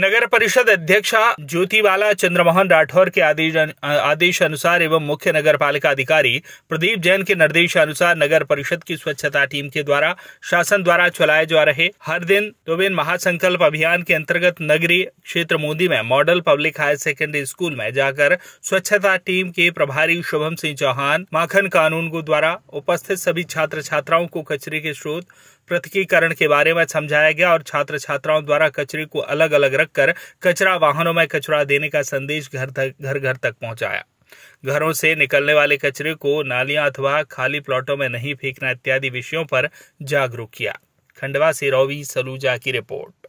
नगर परिषद अध्यक्ष ज्योति बाला चंद्रमोहन राठौर के आदेश आदेश अनुसार एवं मुख्य नगर पालिका अधिकारी प्रदीप जैन के निर्देश अनुसार नगर परिषद की स्वच्छता टीम के द्वारा शासन द्वारा चलाए जा रहे हर दिन दोबेन महासंकल्प अभियान के अंतर्गत नगरीय क्षेत्र मोदी में model public higher secondary school में जाकर स्वच्छता टीम के प्रभारी शुभम सिंह चौहान माखन कानून को द्वारा उपस्थित सभी छात्र छात्राओं को कचरे के स्रोत प्रतिकीकरण के बारे में समझाया गया और छात्र छात्राओं द्वारा कचरे को अलग अलग रखकर कचरा वाहनों में कचरा देने का संदेश घर तक घर घर तक पहुंचाया घरों से निकलने वाले कचरे को नालियां अथवा खाली प्लॉटों में नहीं फेंकना इत्यादि विषयों पर जागरूक किया खंडवा से रोवी सलूजा की रिपोर्ट